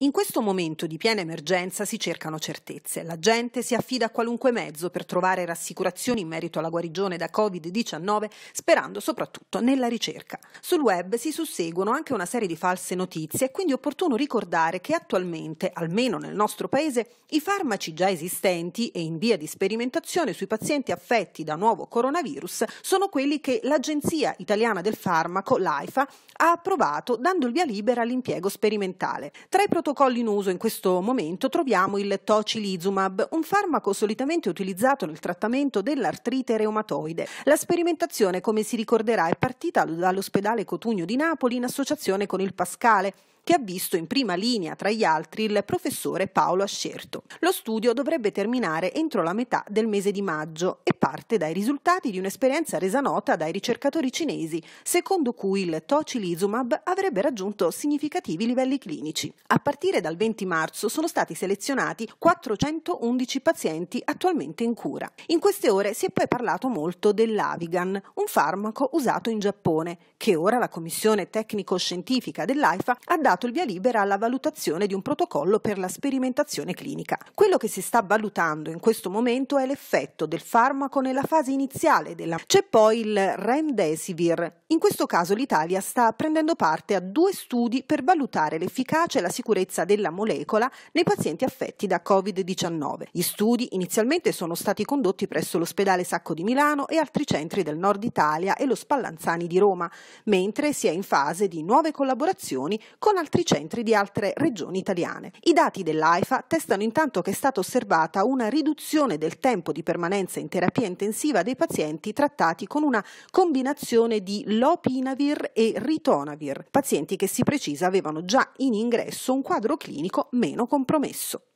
In questo momento di piena emergenza si cercano certezze. La gente si affida a qualunque mezzo per trovare rassicurazioni in merito alla guarigione da Covid-19, sperando soprattutto nella ricerca. Sul web si susseguono anche una serie di false notizie, è quindi opportuno ricordare che attualmente, almeno nel nostro paese, i farmaci già esistenti e in via di sperimentazione sui pazienti affetti da nuovo coronavirus sono quelli che l'Agenzia Italiana del Farmaco, l'AIFA, ha approvato dando il via libera all'impiego sperimentale. Tra i protocolli in uso in questo momento troviamo il tocilizumab, un farmaco solitamente utilizzato nel trattamento dell'artrite reumatoide. La sperimentazione, come si ricorderà, è partita dall'ospedale Cotugno di Napoli in associazione con il Pascale che ha visto in prima linea tra gli altri il professore Paolo Ascerto. Lo studio dovrebbe terminare entro la metà del mese di maggio e parte dai risultati di un'esperienza resa nota dai ricercatori cinesi, secondo cui il tocilizumab avrebbe raggiunto significativi livelli clinici. A partire dal 20 marzo sono stati selezionati 411 pazienti attualmente in cura. In queste ore si è poi parlato molto dell'Avigan, un farmaco usato in Giappone, che ora la Commissione tecnico-scientifica dell'AIFA ha dato il via libera alla valutazione di un protocollo per la sperimentazione clinica. Quello che si sta valutando in questo momento è l'effetto del farmaco nella fase iniziale della... C'è poi il Remdesivir. In questo caso l'Italia sta prendendo parte a due studi per valutare l'efficacia e la sicurezza sicurezza della molecola nei pazienti affetti da Covid-19. Gli studi inizialmente sono stati condotti presso l'ospedale Sacco di Milano e altri centri del nord Italia e lo Spallanzani di Roma, mentre si è in fase di nuove collaborazioni con altri centri di altre regioni italiane. I dati dell'AIFA testano intanto che è stata osservata una riduzione del tempo di permanenza in terapia intensiva dei pazienti trattati con una combinazione di lopinavir e ritonavir, pazienti che si precisa avevano già in ingresso un quadro quadro clinico meno compromesso.